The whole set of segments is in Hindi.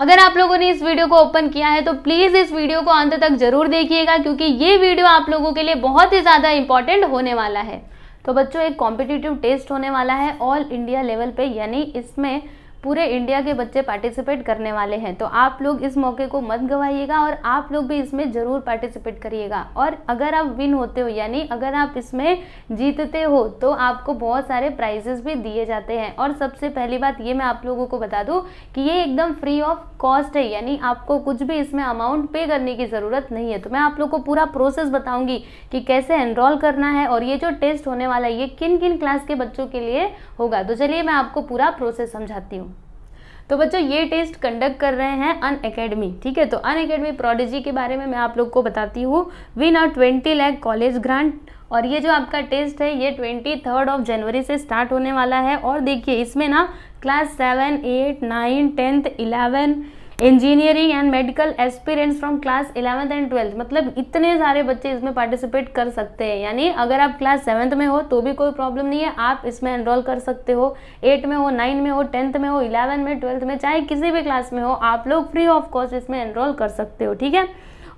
अगर आप लोगों ने इस वीडियो को ओपन किया है तो प्लीज़ इस वीडियो को अंत तक जरूर देखिएगा क्योंकि ये वीडियो आप लोगों के लिए बहुत ही ज़्यादा इंपॉर्टेंट होने वाला है तो बच्चों एक कॉम्पिटिटिव टेस्ट होने वाला है ऑल इंडिया लेवल पे यानी इसमें पूरे इंडिया के बच्चे पार्टिसिपेट करने वाले हैं तो आप लोग इस मौके को मत गवाइएगा और आप लोग भी इसमें ज़रूर पार्टिसिपेट करिएगा और अगर आप विन होते हो यानी अगर आप इसमें जीतते हो तो आपको बहुत सारे प्राइजेस भी दिए जाते हैं और सबसे पहली बात ये मैं आप लोगों को बता दूँ कि ये एकदम फ्री ऑफ कॉस्ट है यानी आपको कुछ भी इसमें अमाउंट पे करने की ज़रूरत नहीं है तो मैं आप लोग को पूरा प्रोसेस बताऊँगी कि कैसे एनरोल करना है और ये जो टेस्ट होने वाला है ये किन किन क्लास के बच्चों के लिए होगा तो चलिए मैं आपको पूरा प्रोसेस समझाती हूँ तो बच्चों ये टेस्ट कंडक्ट कर रहे हैं अन अकेडमी ठीक है तो अन अकेडमी प्रोडिजी के बारे में मैं आप लोग को बताती हूँ win R twenty lakh college grant और ये जो आपका टेस्ट है ये ट्वेंटी थर्ड ऑफ जनवरी से स्टार्ट होने वाला है और देखिए इसमें ना class seven eight nine tenth eleven engineering and medical aspirants from class eleventh and twelfth मतलब इतने सारे बच्चे इसमें पार्टिसिपेट कर सकते हैं यानी अगर आप क्लास सेवन्थ में हो तो भी कोई प्रॉब्लम नहीं है आप इसमें एनरोल कर सकते हो एट में हो नाइन में हो टेंथ में हो इलेवन में ट्वेल्थ में चाहे किसी भी क्लास में हो आप लोग फ्री ऑफ कॉस्ट इसमें एनरोल कर सकते हो ठीक है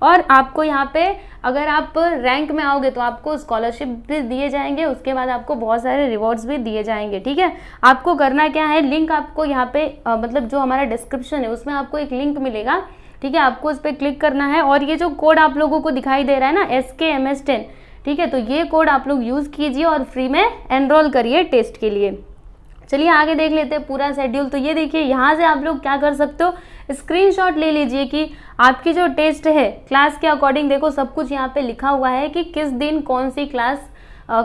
और आपको यहाँ पे अगर आप रैंक में आओगे तो आपको स्कॉलरशिप भी दिए जाएंगे उसके बाद आपको बहुत सारे रिवॉर्ड्स भी दिए जाएंगे ठीक है आपको करना क्या है लिंक आपको यहाँ पे आ, मतलब जो हमारा डिस्क्रिप्शन है उसमें आपको एक लिंक मिलेगा ठीक है आपको उस पर क्लिक करना है और ये जो कोड आप लोगों को दिखाई दे रहा है ना S K M S ten ठीक है तो ये कोड आप लोग यूज़ कीजिए और फ्री में एनरोल करिए टेस्ट के लिए चलिए आगे देख लेते हैं पूरा शेड्यूल तो ये देखिए यहाँ से आप लोग क्या कर सकते हो स्क्रीनशॉट ले लीजिए कि आपकी जो टेस्ट है क्लास के अकॉर्डिंग देखो सब कुछ यहाँ पे लिखा हुआ है कि किस दिन कौन सी क्लास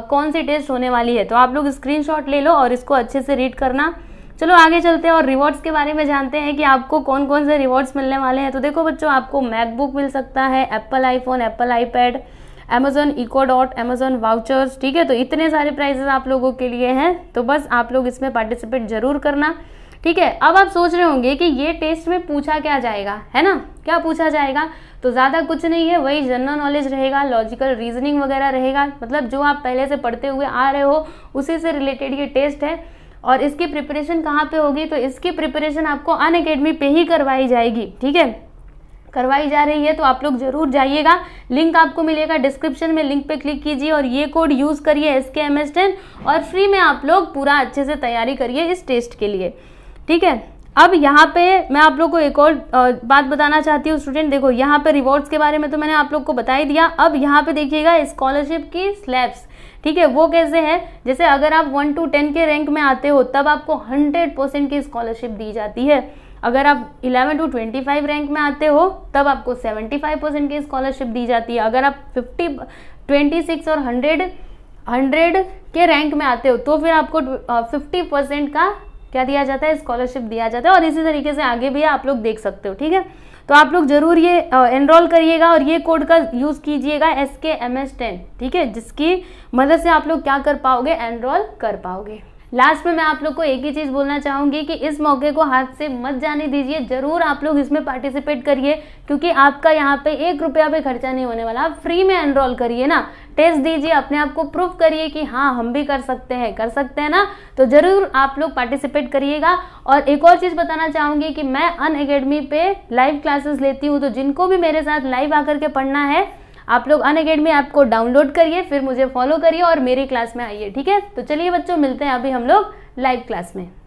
कौन सी टेस्ट होने वाली है तो आप लोग स्क्रीनशॉट ले लो और इसको अच्छे से रीड करना चलो आगे चलते हैं और रिवॉर्ड्स के बारे में जानते हैं कि आपको कौन कौन से रिवॉर्ड्स मिलने वाले हैं तो देखो बच्चों आपको मैकबुक मिल सकता है Apple iPhone Apple iPad Amazon Echo Dot Amazon vouchers ठीक है तो इतने सारे प्राइजेस आप लोगों के लिए हैं तो बस आप लोग इसमें पार्टिसिपेट जरूर करना ठीक है अब आप सोच रहे होंगे कि ये टेस्ट में पूछा क्या जाएगा है ना क्या पूछा जाएगा तो ज़्यादा कुछ नहीं है वही जनरल नॉलेज रहेगा लॉजिकल रीजनिंग वगैरह रहेगा मतलब जो आप पहले से पढ़ते हुए आ रहे हो उसी से रिलेटेड ये टेस्ट है और इसकी प्रिपरेशन कहाँ पे होगी तो इसकी प्रिपरेशन आपको अन अकेडमी पे ही करवाई जाएगी ठीक है करवाई जा रही है तो आप लोग जरूर जाइएगा लिंक आपको मिलेगा डिस्क्रिप्शन में लिंक पे क्लिक कीजिए और ये कोड यूज़ करिए S K M S ten और फ्री में आप लोग पूरा अच्छे से तैयारी करिए इस टेस्ट के लिए ठीक है अब यहाँ पे मैं आप लोग को एक और बात बताना चाहती हूँ स्टूडेंट देखो यहाँ पे रिवॉर्ड्स के बारे में तो मैंने आप लोग को बता ही दिया अब यहाँ पे देखिएगा स्कॉलरशिप की स्लैब्स ठीक है वो कैसे है जैसे अगर आप वन टू टेन के रैंक में आते हो तब आपको हंड्रेड परसेंट की स्कॉलरशिप दी जाती है अगर आप इलेवन टू फाइव रैंक में आते हो तब आपको फाइव परसेंट की स्कॉलरशिप दी जाती है अगर आप ट्वेंटी सिक्स और हंड्रेड हंड्रेड के रैंक में आते हो तो फिर आपको फिफ्टी परसेंट का क्या दिया जाता है स्कॉलरशिप दिया जाता है और इसी तरीके से आगे भी आप लोग देख सकते हो ठीक है तो आप लोग जरूर ये एनरोल करिएगा और ये कोड का यूज़ कीजिएगा S K M S ten ठीक है जिसकी मदद से आप लोग क्या कर पाओगे एनरोल कर पाओगे लास्ट में मैं आप लोग को एक ही चीज़ बोलना चाहूंगी कि इस मौके को हाथ से मत जाने दीजिए ज़रूर आप लोग इसमें पार्टिसिपेट करिए क्योंकि आपका यहाँ पे एक रुपया पे खर्चा नहीं होने वाला आप फ्री में एनरोल करिए ना टेस्ट दीजिए अपने आप को प्रूव करिए कि हाँ हम भी कर सकते हैं कर सकते हैं ना तो ज़रूर आप लोग पार्टिसिपेट करिएगा और एक और चीज़ बताना चाहूंगी कि मैं अन अकेडमी पे लाइव क्लासेस लेती हूँ तो जिनको भी मेरे साथ लाइव आकर के पढ़ना है आप लोग अन अकेडमी ऐप को डाउनलोड करिए फिर मुझे फॉलो करिए और मेरी क्लास में आइए ठीक है तो चलिए बच्चों मिलते हैं अभी हम लोग लाइव क्लास में